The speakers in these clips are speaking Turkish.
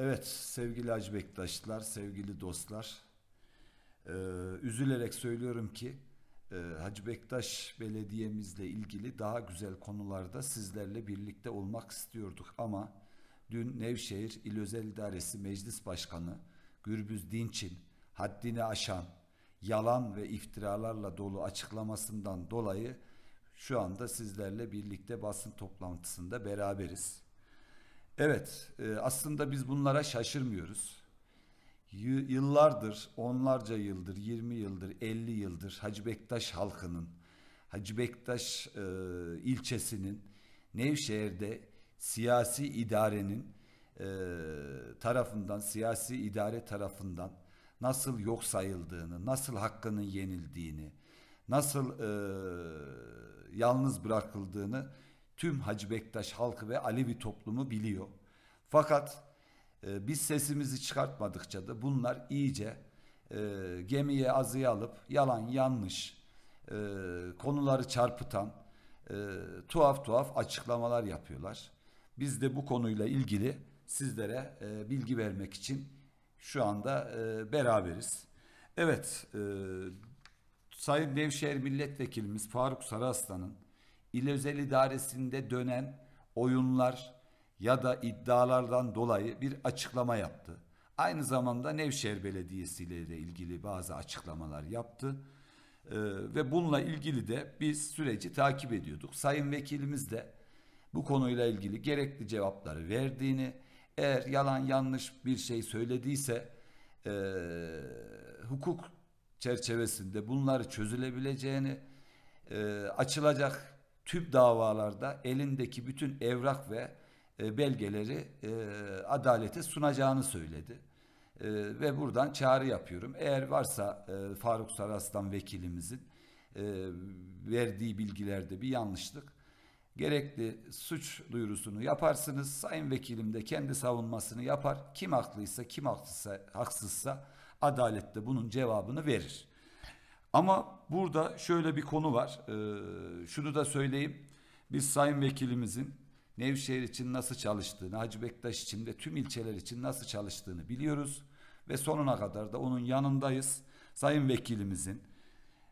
Evet sevgili Hacı Bektaşlar, sevgili dostlar. Ee, üzülerek söylüyorum ki e, Hacı Bektaş Belediye'mizle ilgili daha güzel konularda sizlerle birlikte olmak istiyorduk ama dün Nevşehir İl Özel İdaresi Meclis Başkanı Gürbüz Dinç'in haddini aşan yalan ve iftiralarla dolu açıklamasından dolayı şu anda sizlerle birlikte basın toplantısında beraberiz. Evet, e, aslında biz bunlara şaşırmıyoruz. yıllardır, onlarca yıldır, 20 yıldır, 50 yıldır Hacı Bektaş halkının, Hacı Bektaş e, ilçesinin, Nevşehir'de siyasi idarenin e, tarafından, siyasi idare tarafından nasıl yok sayıldığını, nasıl hakkının yenildiğini, nasıl yalnız bırakıldığını tüm Hacı Bektaş halkı ve Alevi toplumu biliyor. Fakat e, biz sesimizi çıkartmadıkça da bunlar iyice e, gemiye azıya alıp yalan yanlış e, konuları çarpıtan e, tuhaf tuhaf açıklamalar yapıyorlar. Biz de bu konuyla ilgili sizlere e, bilgi vermek için şu anda e, beraberiz. Evet, e, Sayın Nevşehir Milletvekilimiz Faruk Sarıaslan'ın il özel idaresinde dönen oyunlar ya da iddialardan dolayı bir açıklama yaptı. Aynı zamanda Nevşehir Belediyesi ile de ilgili bazı açıklamalar yaptı. Ee, ve bununla ilgili de biz süreci takip ediyorduk. Sayın vekilimiz de bu konuyla ilgili gerekli cevapları verdiğini, eğer yalan yanlış bir şey söylediyse e, hukuk çerçevesinde bunları çözülebileceğini, e, açılacak tüp davalarda elindeki bütün evrak ve e, belgeleri e, adalete sunacağını söyledi. E, ve buradan çağrı yapıyorum. Eğer varsa e, Faruk Saraslan vekilimizin e, verdiği bilgilerde bir yanlışlık gerekli suç duyurusunu yaparsınız. Sayın vekilim de kendi savunmasını yapar. Kim haklıysa, kim haksızsa, haksızsa adalette bunun cevabını verir. Ama burada şöyle bir konu var. Ee, şunu da söyleyeyim. Biz sayın vekilimizin Nevşehir için nasıl çalıştığını, Hacı Bektaş için ve tüm ilçeler için nasıl çalıştığını biliyoruz ve sonuna kadar da onun yanındayız. Sayın vekilimizin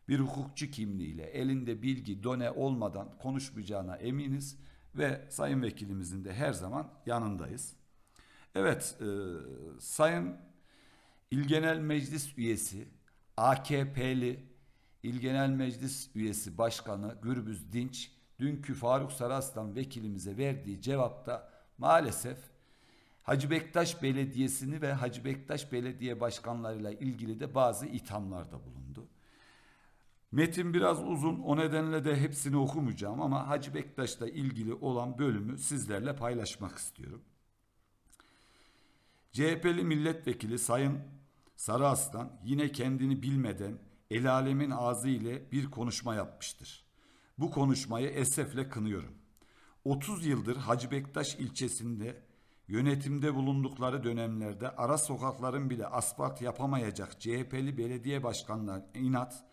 bir hukukçu kimliğiyle elinde bilgi done olmadan konuşmayacağına eminiz ve sayın vekilimizin de her zaman yanındayız. Evet, e, sayın İl Genel Meclis üyesi AKP'li İl Genel Meclis üyesi başkanı Gürbüz Dinç dünkü Faruk Saraslan vekilimize verdiği cevapta maalesef Hacı Bektaş Belediyesi'ni ve Hacı Bektaş Belediye başkanlarıyla ilgili de bazı ithamlarda bulundu. Metin biraz uzun o nedenle de hepsini okumayacağım ama Hacı Bektaş'la ilgili olan bölümü sizlerle paylaşmak istiyorum. CHP'li milletvekili Sayın Sarı Aslan yine kendini bilmeden el alemin ağzı ile bir konuşma yapmıştır. Bu konuşmayı esefle kınıyorum. 30 yıldır Hacı Bektaş ilçesinde yönetimde bulundukları dönemlerde ara sokakların bile asfalt yapamayacak CHP'li belediye başkanlar inat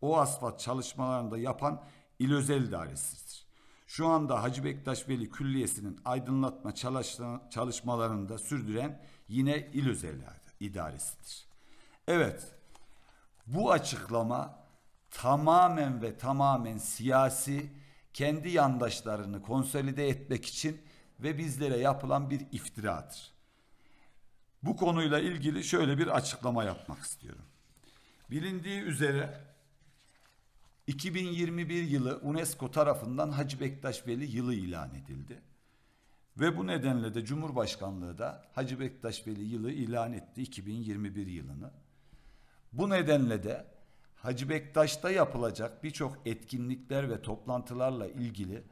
o asfalt çalışmalarında yapan il özel idaresidir. Şu anda Hacı Bektaş Veli Külliyesi'nin aydınlatma çalışmalarında sürdüren yine il özel idaresidir. Evet. Bu açıklama tamamen ve tamamen siyasi kendi yandaşlarını konsolide etmek için ve bizlere yapılan bir iftiradır. Bu konuyla ilgili şöyle bir açıklama yapmak istiyorum. Bilindiği üzere 2021 yılı UNESCO tarafından Hacı Bektaş Veli yılı ilan edildi. Ve bu nedenle de Cumhurbaşkanlığı da Hacı Bektaş Veli yılı ilan etti 2021 yılını. Bu nedenle de Hacı Bektaş'ta yapılacak birçok etkinlikler ve toplantılarla ilgili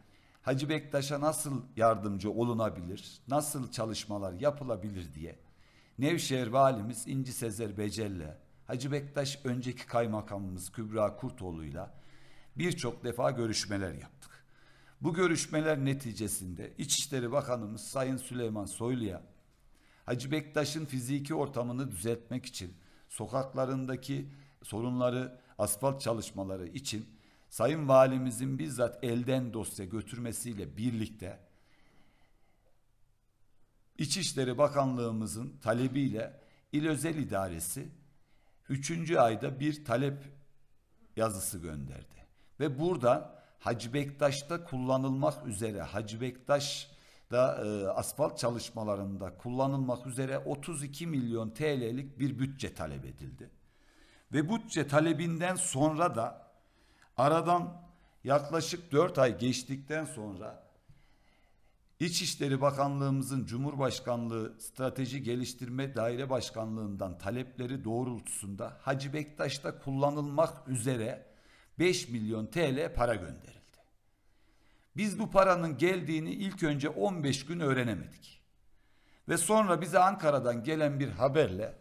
Hacı Bektaş'a nasıl yardımcı olunabilir, nasıl çalışmalar yapılabilir diye Nevşehir Valimiz İnci Sezer Becel'le, Hacı Bektaş önceki kaymakamımız Kübra Kurtoğlu'yla birçok defa görüşmeler yaptık. Bu görüşmeler neticesinde İçişleri Bakanımız Sayın Süleyman Soylu'ya Hacı Bektaş'ın fiziki ortamını düzeltmek için sokaklarındaki sorunları asfalt çalışmaları için Sayın Valimizin bizzat elden dosya götürmesiyle birlikte İçişleri Bakanlığımızın talebiyle İl Özel İdaresi 3. ayda bir talep yazısı gönderdi. Ve burada Hacı Bektaş'ta kullanılmak üzere Hacı Bektaş da e, asfalt çalışmalarında kullanılmak üzere 32 milyon TL'lik bir bütçe talep edildi. Ve bütçe talebinden sonra da aradan yaklaşık 4 ay geçtikten sonra İçişleri Bakanlığımızın Cumhurbaşkanlığı Strateji Geliştirme Daire Başkanlığından talepleri doğrultusunda Hacı Bektaş'ta kullanılmak üzere 5 milyon TL para gönderildi. Biz bu paranın geldiğini ilk önce 15 gün öğrenemedik. Ve sonra bize Ankara'dan gelen bir haberle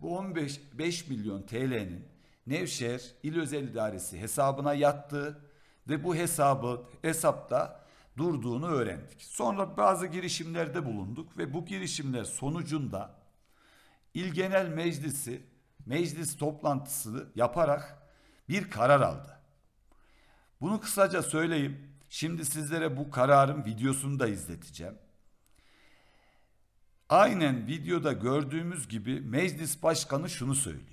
bu 15 5 milyon TL'nin Nevşehir İl Özel İdaresi hesabına yattığı ve bu hesabı hesapta durduğunu öğrendik. Sonra bazı girişimlerde bulunduk ve bu girişimler sonucunda İl Genel Meclisi meclis toplantısı yaparak bir karar aldı. Bunu kısaca söyleyeyim. Şimdi sizlere bu kararın videosunu da izleteceğim. Aynen videoda gördüğümüz gibi meclis başkanı şunu söylüyor.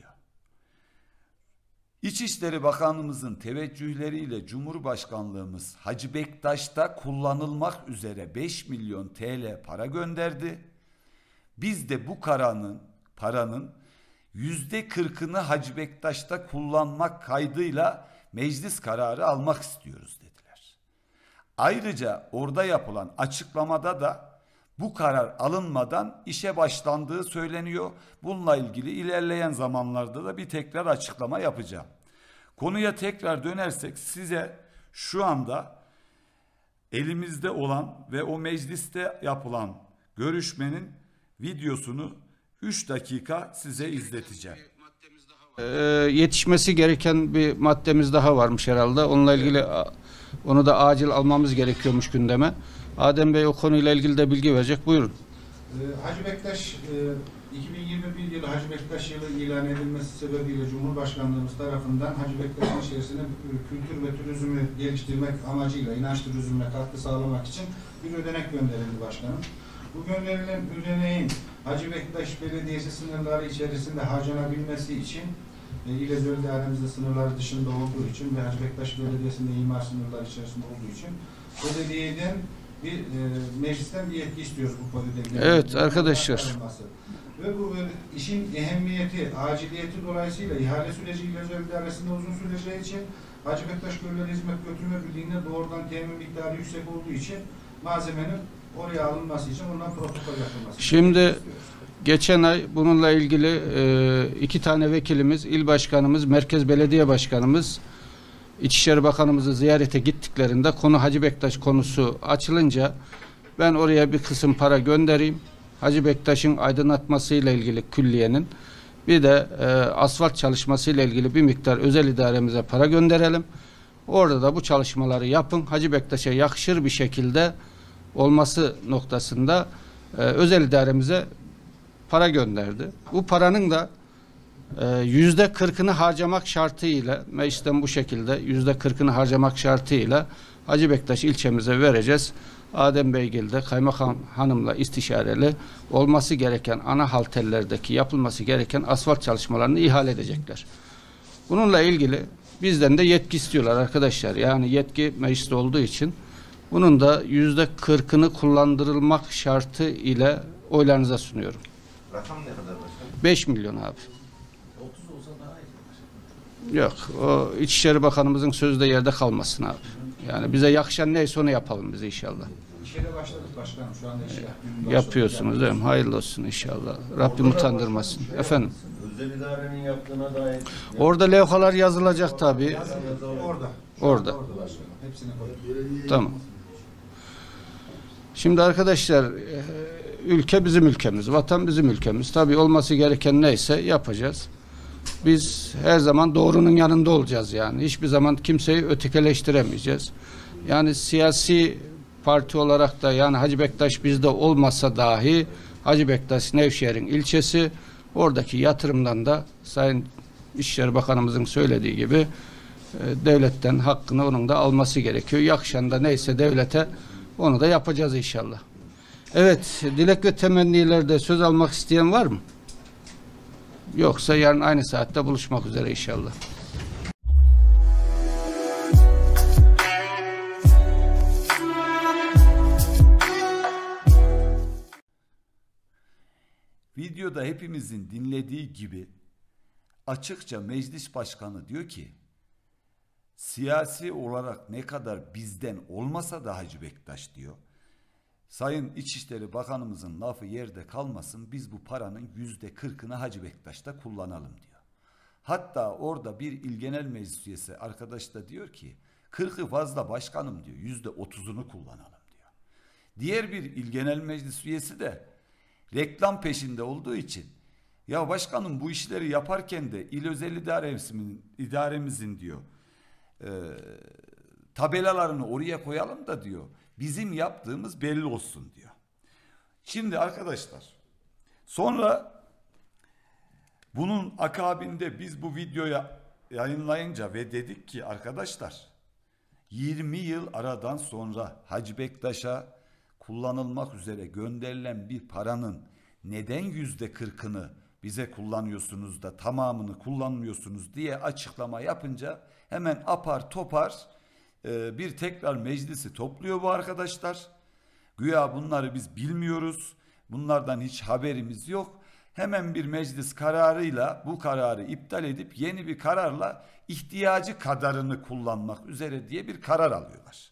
İçişleri Bakanımızın teveccühleriyle Cumhurbaşkanlığımız Hacı Bektaş'ta kullanılmak üzere 5 milyon TL para gönderdi. Biz de bu karanın, paranın %40'ını kırkını Hacı Bektaş'ta kullanmak kaydıyla meclis kararı almak istiyoruz dedi. Ayrıca orada yapılan açıklamada da bu karar alınmadan işe başlandığı söyleniyor. Bununla ilgili ilerleyen zamanlarda da bir tekrar açıklama yapacağım. Konuya tekrar dönersek size şu anda elimizde olan ve o mecliste yapılan görüşmenin videosunu 3 dakika size izleteceğim. Ee, yetişmesi gereken bir maddemiz daha varmış herhalde. Onunla ilgili evet. Onu da acil almamız gerekiyormuş gündeme. Adem Bey o konuyla ilgili de bilgi verecek. Buyurun. Ee, Hacı Bektaş 2021 e, yılı Hacı Bektaş yılı ilan edilmesi sebebiyle Cumhurbaşkanlığımız tarafından Hacı Bektaş'ın içerisine kültür ve turizmi geliştirmek amacıyla inanç turizmine katkı sağlamak için bir ödenek gönderildi başkanım. Bu gönderilen ödeneğin Hacı Bektaş Belediyesi sınırları içerisinde harcanabilmesi için İlezörü değerlerimizde sınırlar dışında olduğu için ve Hacı Bektaş Belediyesi'nde imar sınırlar içerisinde olduğu için bu belediyeden bir e, meclisten bir yetki istiyoruz bu konuda. Evet arkadaşlar. Ve bu e, işin ehemmiyeti, aciliyeti dolayısıyla ihale süreci İlezörü arasında uzun süreceği için Hacı Bektaş Gölleri Hizmet Götürme Birliği'nde doğrudan temin miktarı yüksek olduğu için malzemenin oraya alınması için ondan protokol yapılması. Şimdi istiyoruz. Geçen ay bununla ilgili e, iki tane vekilimiz, il başkanımız, merkez belediye başkanımız İçişleri Bakanımızı ziyarete gittiklerinde konu Hacı Bektaş konusu açılınca ben oraya bir kısım para göndereyim. Hacı Bektaş'ın aydınlatmasıyla ilgili külliyenin bir de e, asfalt çalışmasıyla ilgili bir miktar özel idaremize para gönderelim. Orada da bu çalışmaları yapın. Hacı Bektaş'a yakışır bir şekilde olması noktasında e, özel idaremize para gönderdi. Bu paranın da e, yüzde kırkını harcamak şartıyla meclisten bu şekilde yüzde kırkını harcamak şartıyla Hacı Bektaş ilçemize vereceğiz. Adem Beygil'de kaymakam hanımla istişareli olması gereken ana haltellerdeki yapılması gereken asfalt çalışmalarını ihale edecekler. Bununla ilgili bizden de yetki istiyorlar arkadaşlar. Yani yetki mecliste olduğu için bunun da yüzde kırkını kullandırılmak şartı ile oylarınıza sunuyorum. Rakam ne kadar başkanım? 5 milyon abi. 30 olsa daha iyi. Yok. O İçişleri Bakanımızın sözü de yerde kalmasın abi. Yani bize yakışan neyse onu yapalım biz inşallah. İşe başladık başkanım. Şu anda işe ee, yapıyorsunuz. Yapıyorsunuz değil mi? Hayırlı olsun inşallah. Rabbim utandırmasın. Şey Efendim. Özel idarenin yaptığına dair. Orada levhalar yazılacak tabii. Yazılacak. Orada. Orada. Orada. Hepsini koyduk. Tamam. Şimdi arkadaşlar e, ülke bizim ülkemiz, vatan bizim ülkemiz. tabi olması gereken neyse yapacağız. Biz her zaman doğrunun yanında olacağız yani. Hiçbir zaman kimseyi ötekeleştiremeyeceğiz. Yani siyasi parti olarak da yani Hacı Bektaş bizde olmasa dahi Hacı Bektaş Nevşehir'in ilçesi oradaki yatırımdan da Sayın İşleri Bakanımızın söylediği gibi e, devletten hakkını onun da alması gerekiyor. Yakışan da neyse devlete onu da yapacağız inşallah. Evet, dilek ve temennilerde söz almak isteyen var mı? Yoksa yarın aynı saatte buluşmak üzere inşallah. Videoda hepimizin dinlediği gibi açıkça meclis başkanı diyor ki siyasi olarak ne kadar bizden olmasa da Hacı Bektaş diyor Sayın İçişleri Bakanımızın lafı yerde kalmasın biz bu paranın yüzde kırkını Hacı Bektaş'ta kullanalım diyor. Hatta orada bir il genel meclis üyesi arkadaş da diyor ki kırkı fazla başkanım diyor yüzde otuzunu kullanalım diyor. Diğer bir il genel meclis üyesi de reklam peşinde olduğu için ya başkanım bu işleri yaparken de il özel idaremizin, idaremizin diyor e, tabelalarını oraya koyalım da diyor Bizim yaptığımız belli olsun diyor. Şimdi arkadaşlar sonra bunun akabinde biz bu videoya yayınlayınca ve dedik ki arkadaşlar 20 yıl aradan sonra Hacı Bektaş'a kullanılmak üzere gönderilen bir paranın neden yüzde kırkını bize kullanıyorsunuz da tamamını kullanmıyorsunuz diye açıklama yapınca hemen apar topar ee, bir tekrar meclisi topluyor bu arkadaşlar. Güya bunları biz bilmiyoruz. Bunlardan hiç haberimiz yok. Hemen bir meclis kararıyla bu kararı iptal edip yeni bir kararla ihtiyacı kadarını kullanmak üzere diye bir karar alıyorlar.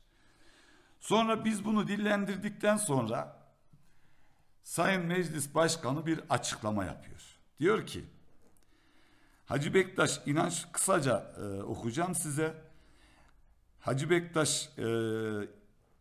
Sonra biz bunu dillendirdikten sonra Sayın Meclis Başkanı bir açıklama yapıyor. Diyor ki Hacı Bektaş inanç kısaca e, okuyacağım size. Hacı Bektaş e,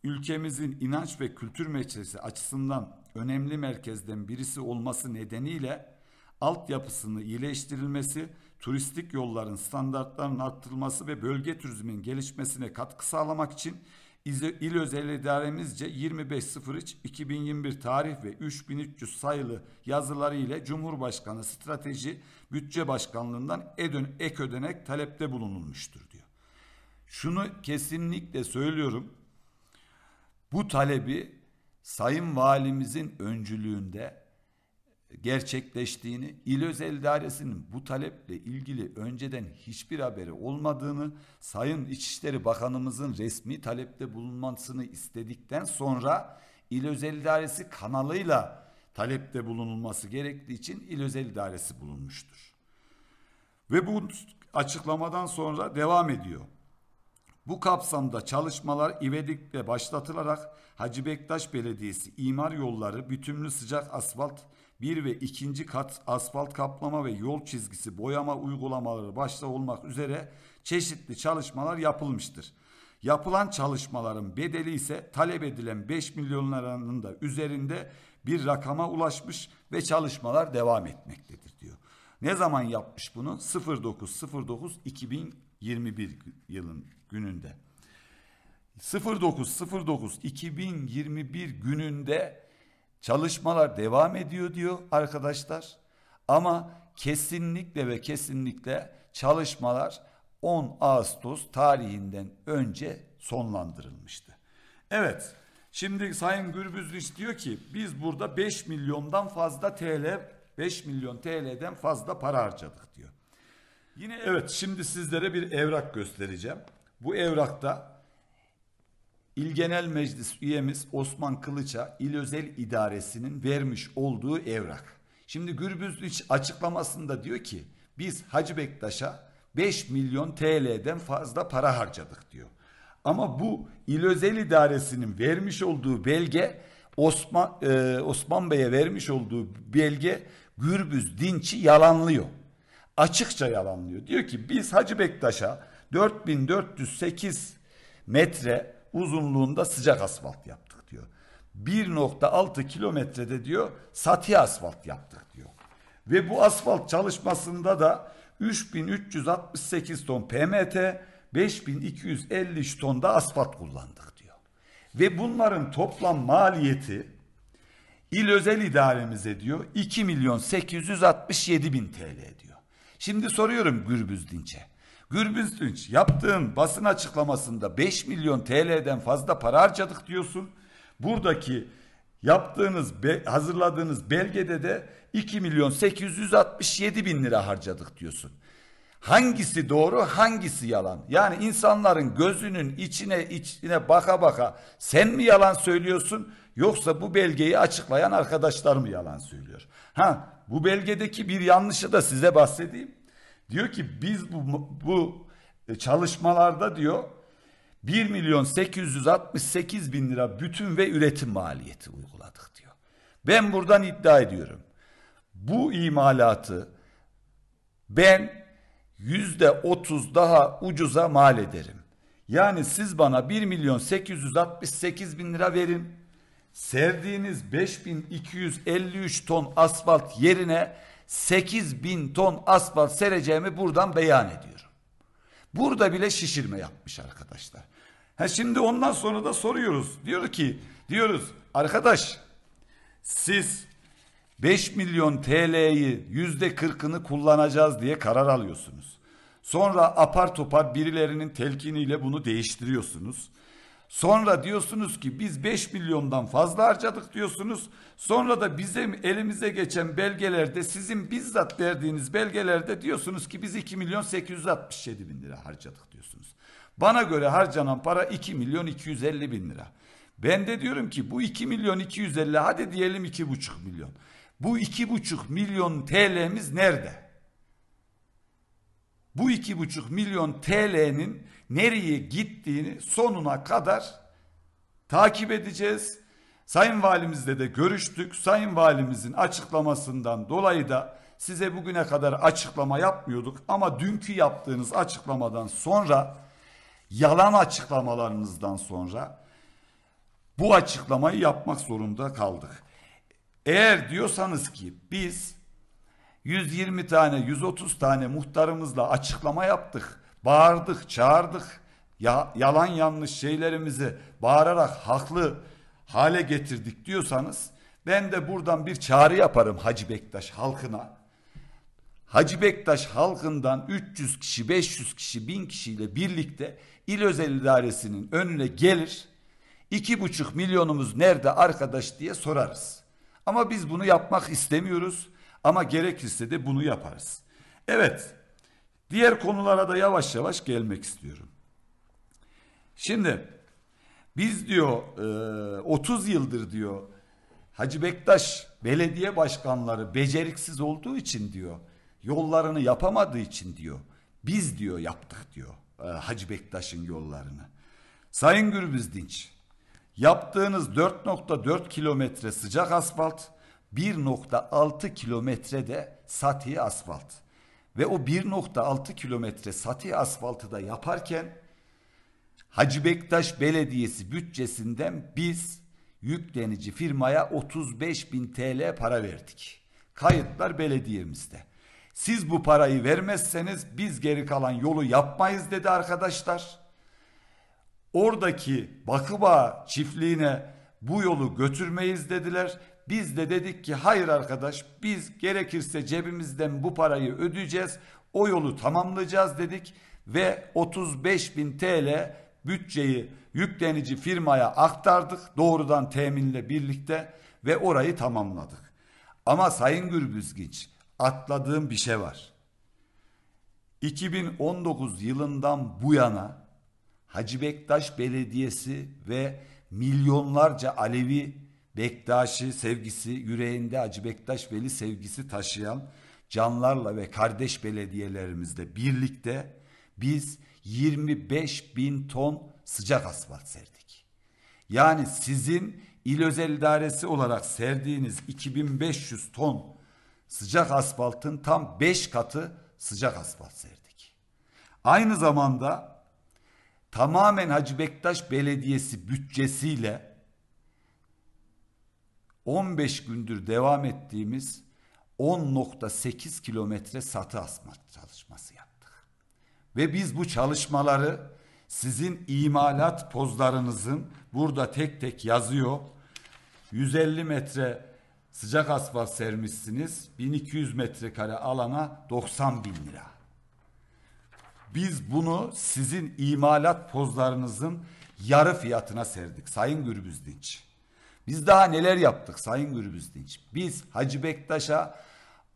ülkemizin inanç ve kültür meclisi açısından önemli merkezden birisi olması nedeniyle altyapısını iyileştirilmesi, turistik yolların standartlarının arttırılması ve bölge turizmin gelişmesine katkı sağlamak için İl Özel İdaremizce 25.03.2021 tarih ve 3300 sayılı yazıları ile Cumhurbaşkanı Strateji Bütçe Başkanlığından ek ödenek talepte bulunulmuştur diyor. Şunu kesinlikle söylüyorum. Bu talebi Sayın Valimizin öncülüğünde gerçekleştiğini, il özel idaresinin bu taleple ilgili önceden hiçbir haberi olmadığını, Sayın İçişleri Bakanımızın resmi talepte bulunmasını istedikten sonra il özel idaresi kanalıyla talepte bulunulması gerektiği için il özel idaresi bulunmuştur. Ve bu açıklamadan sonra devam ediyor. Bu kapsamda çalışmalar İvedik'te başlatılarak Hacı Bektaş Belediyesi imar yolları bütünlü sıcak asfalt 1 ve 2. kat asfalt kaplama ve yol çizgisi boyama uygulamaları başta olmak üzere çeşitli çalışmalar yapılmıştır. Yapılan çalışmaların bedeli ise talep edilen 5 milyon liranın da üzerinde bir rakama ulaşmış ve çalışmalar devam etmektedir diyor. Ne zaman yapmış bunu? 09.09.2000 21 yılın gününde. 09 09 2021 gününde çalışmalar devam ediyor diyor arkadaşlar. Ama kesinlikle ve kesinlikle çalışmalar 10 Ağustos tarihinden önce sonlandırılmıştı. Evet. Şimdi Sayın Gürbüzlüç diyor ki biz burada 5 milyondan fazla TL 5 milyon TL'den fazla para harcadık diyor. Yine evet şimdi sizlere bir evrak göstereceğim. Bu evrakta İl Genel Meclis üyemiz Osman Kılıç'a İl Özel İdaresi'nin vermiş olduğu evrak. Şimdi Gürbüz açıklamasında diyor ki biz Hacı Bektaş'a 5 milyon TL'den fazla para harcadık diyor. Ama bu İl Özel İdaresi'nin vermiş olduğu belge Osman, e, Osman Bey'e vermiş olduğu belge Gürbüz Dinç'i yalanlıyor açıkça yalanlıyor. Diyor ki biz Hacı Bektaş'a 4408 metre uzunluğunda sıcak asfalt yaptık diyor. 1.6 kilometrede diyor sati asfalt yaptık diyor. Ve bu asfalt çalışmasında da 3368 ton PMT, 5253 ton da asfalt kullandık diyor. Ve bunların toplam maliyeti il özel idaremize diyor 2 milyon 867 bin TL diyor. Şimdi soruyorum Gürbüz Dinç'e. Gürbüz Dinç yaptığın basın açıklamasında 5 milyon TL'den fazla para harcadık diyorsun. Buradaki yaptığınız hazırladığınız belgede de 2 milyon 867 bin lira harcadık diyorsun. Hangisi doğru, hangisi yalan? Yani insanların gözünün içine içine baka baka sen mi yalan söylüyorsun yoksa bu belgeyi açıklayan arkadaşlar mı yalan söylüyor? Ha bu belgedeki bir yanlışı da size bahsedeyim. Diyor ki biz bu, bu e, çalışmalarda diyor 1 milyon 868 bin lira bütün ve üretim maliyeti uyguladık diyor. Ben buradan iddia ediyorum. Bu imalatı ben yüzde otuz daha ucuza mal ederim. Yani siz bana 1 milyon 868 bin lira verin. Sevdiğiniz 5253 ton asfalt yerine 8000 ton asfalt sereceğimi buradan beyan ediyorum. Burada bile şişirme yapmış arkadaşlar. Ha şimdi ondan sonra da soruyoruz. Diyor ki diyoruz arkadaş siz 5 milyon TL'yi yüzde kırkını kullanacağız diye karar alıyorsunuz. Sonra apar topar birilerinin telkiniyle bunu değiştiriyorsunuz. Sonra diyorsunuz ki biz 5 milyondan fazla harcadık diyorsunuz. Sonra da bizim elimize geçen belgelerde sizin bizzat verdiğiniz belgelerde diyorsunuz ki biz 2 milyon 867 bin lira harcadık diyorsunuz. Bana göre harcanan para 2 milyon 250 bin lira. Ben de diyorum ki bu 2 milyon 250 hadi diyelim 2,5 milyon. Bu iki buçuk milyon TL'miz nerede? Bu iki buçuk milyon TL'nin nereye gittiğini sonuna kadar takip edeceğiz. Sayın Valimizle de görüştük. Sayın Valimizin açıklamasından dolayı da size bugüne kadar açıklama yapmıyorduk ama dünkü yaptığınız açıklamadan sonra yalan açıklamalarınızdan sonra bu açıklamayı yapmak zorunda kaldık. Eğer diyorsanız ki biz 120 tane 130 tane muhtarımızla açıklama yaptık. Bağırdık, çağırdık. Ya, yalan yanlış şeylerimizi bağırarak haklı hale getirdik diyorsanız ben de buradan bir çağrı yaparım Hacı Bektaş halkına. Hacı Bektaş halkından 300 kişi, 500 kişi, 1000 kişiyle birlikte il özel idaresinin önüne gelir. 2,5 milyonumuz nerede arkadaş diye sorarız. Ama biz bunu yapmak istemiyoruz ama gerekirse de bunu yaparız. Evet, diğer konulara da yavaş yavaş gelmek istiyorum. Şimdi biz diyor 30 e, yıldır diyor Hacı Bektaş belediye başkanları beceriksiz olduğu için diyor yollarını yapamadığı için diyor biz diyor yaptık diyor e, Hacı Bektaş'ın yollarını. Sayın Gürbüz Dinç Yaptığınız 4.4 kilometre sıcak asfalt, 1.6 kilometre de sati asfalt. Ve o 1.6 kilometre sati asfaltı da yaparken Hacı Bektaş Belediyesi bütçesinden biz yüklenici firmaya 35 bin TL para verdik. Kayıtlar belediyemizde. Siz bu parayı vermezseniz biz geri kalan yolu yapmayız dedi arkadaşlar. Oradaki bakıba çiftliğine bu yolu götürmeyiz dediler. Biz de dedik ki hayır arkadaş biz gerekirse cebimizden bu parayı ödeyeceğiz. O yolu tamamlayacağız dedik ve 35 bin TL bütçeyi yüklenici firmaya aktardık doğrudan teminle birlikte ve orayı tamamladık. Ama Sayın Gürbüzgiç atladığım bir şey var. 2019 yılından bu yana Hacı Bektaş Belediyesi ve milyonlarca Alevi Bektaş'ı sevgisi yüreğinde Hacı Bektaş Veli sevgisi taşıyan canlarla ve kardeş belediyelerimizle birlikte biz 25 bin ton sıcak asfalt serdik. Yani sizin il özel idaresi olarak serdiğiniz 2500 ton sıcak asfaltın tam 5 katı sıcak asfalt serdik. Aynı zamanda tamamen Hacı Bektaş Belediyesi bütçesiyle 15 gündür devam ettiğimiz 10.8 kilometre satı asma çalışması yaptık. Ve biz bu çalışmaları sizin imalat pozlarınızın burada tek tek yazıyor. 150 metre sıcak asfalt sermişsiniz. 1200 metrekare alana 90 bin lira. Biz bunu sizin imalat pozlarınızın yarı fiyatına serdik Sayın Gürbüz Dinç. Biz daha neler yaptık Sayın Gürbüz Dinç? Biz Hacı Bektaş'a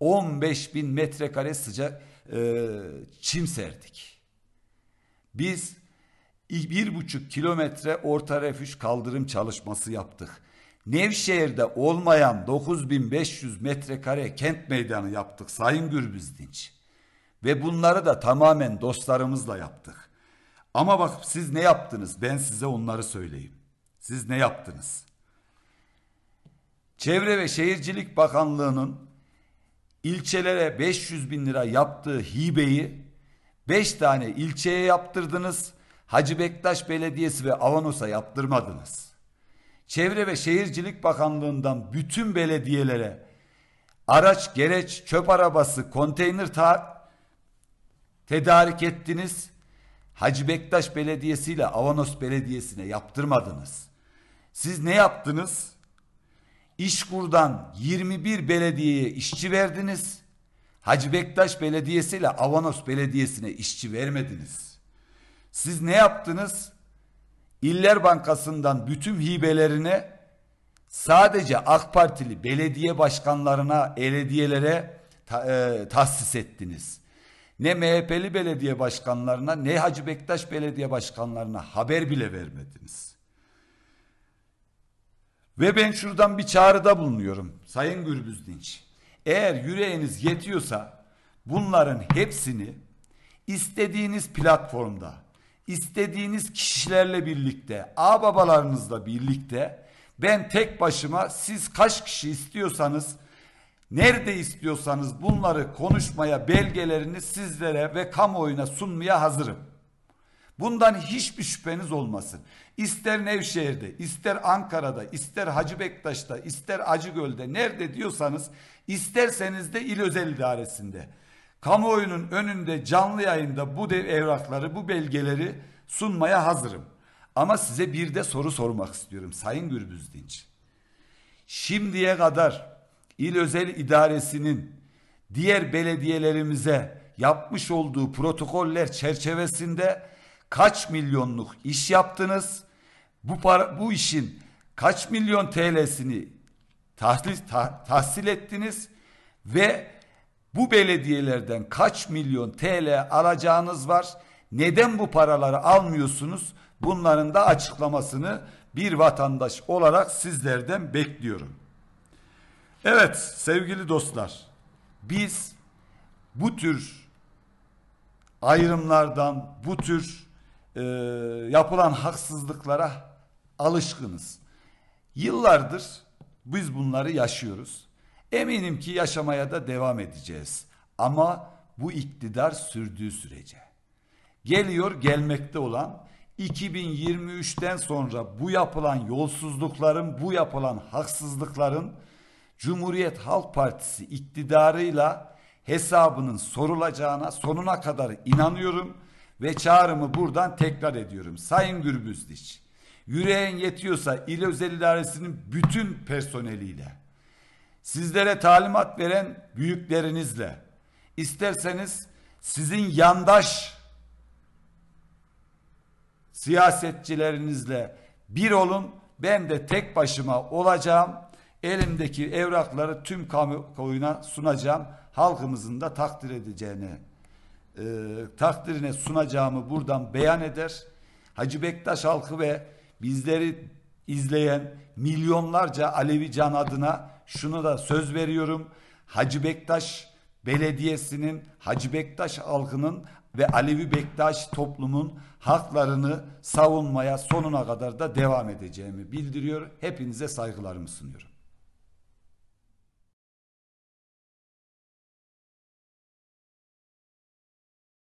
15 bin metrekare sıcak e, çim serdik. Biz bir buçuk kilometre orta refüj kaldırım çalışması yaptık. Nevşehir'de olmayan 9500 metrekare kent meydanı yaptık Sayın Gürbüz Dinç. Ve bunları da tamamen dostlarımızla yaptık. Ama bak siz ne yaptınız? Ben size onları söyleyeyim. Siz ne yaptınız? Çevre ve Şehircilik Bakanlığı'nın ilçelere 500 bin lira yaptığı hibeyi 5 tane ilçeye yaptırdınız. Hacı Bektaş Belediyesi ve Avanos'a yaptırmadınız. Çevre ve Şehircilik Bakanlığı'ndan bütün belediyelere araç, gereç, çöp arabası, konteyner ta tedarik ettiniz. Hacı Bektaş Belediyesi ile Avanos Belediyesi'ne yaptırmadınız. Siz ne yaptınız? İşkur'dan 21 belediyeye işçi verdiniz. Hacı Bektaş Belediyesi ile Avanos Belediyesi'ne işçi vermediniz. Siz ne yaptınız? İller Bankası'ndan bütün hibelerine sadece AK Partili belediye başkanlarına, belediyelere ta, e, tahsis ettiniz ne MHP'li belediye başkanlarına ne Hacı Bektaş belediye başkanlarına haber bile vermediniz. Ve ben şuradan bir çağrıda bulunuyorum Sayın Gürbüz Dinç. Eğer yüreğiniz yetiyorsa bunların hepsini istediğiniz platformda, istediğiniz kişilerle birlikte, ağababalarınızla birlikte ben tek başıma siz kaç kişi istiyorsanız Nerede istiyorsanız bunları konuşmaya belgelerini sizlere ve kamuoyuna sunmaya hazırım. Bundan hiçbir şüpheniz olmasın. İster Nevşehir'de, ister Ankara'da, ister Hacı Bektaş'ta, ister Acıgöl'de nerede diyorsanız isterseniz de il özel idaresinde. Kamuoyunun önünde canlı yayında bu dev evrakları, bu belgeleri sunmaya hazırım. Ama size bir de soru sormak istiyorum Sayın Gürbüz Dinç. Şimdiye kadar il özel idaresinin diğer belediyelerimize yapmış olduğu protokoller çerçevesinde kaç milyonluk iş yaptınız? Bu para, bu işin kaç milyon TL'sini tahsil, tahsil ettiniz ve bu belediyelerden kaç milyon TL alacağınız var? Neden bu paraları almıyorsunuz? Bunların da açıklamasını bir vatandaş olarak sizlerden bekliyorum. Evet sevgili dostlar biz bu tür ayrımlardan bu tür e, yapılan haksızlıklara alışkınız. Yıllardır biz bunları yaşıyoruz. Eminim ki yaşamaya da devam edeceğiz. Ama bu iktidar sürdüğü sürece geliyor gelmekte olan 2023'ten sonra bu yapılan yolsuzlukların, bu yapılan haksızlıkların Cumhuriyet Halk Partisi iktidarıyla hesabının sorulacağına sonuna kadar inanıyorum ve çağrımı buradan tekrar ediyorum. Sayın Gürbüzdiç, yüreğin yetiyorsa il özel idaresinin bütün personeliyle, sizlere talimat veren büyüklerinizle, isterseniz sizin yandaş siyasetçilerinizle bir olun. Ben de tek başıma olacağım elimdeki evrakları tüm kamuoyuna sunacağım. Halkımızın da takdir edeceğini e, takdirine sunacağımı buradan beyan eder. Hacı Bektaş halkı ve bizleri izleyen milyonlarca Alevi Can adına şunu da söz veriyorum. Hacı Bektaş Belediyesi'nin, Hacı Bektaş halkının ve Alevi Bektaş toplumun haklarını savunmaya sonuna kadar da devam edeceğimi bildiriyor. Hepinize saygılarımı sunuyorum.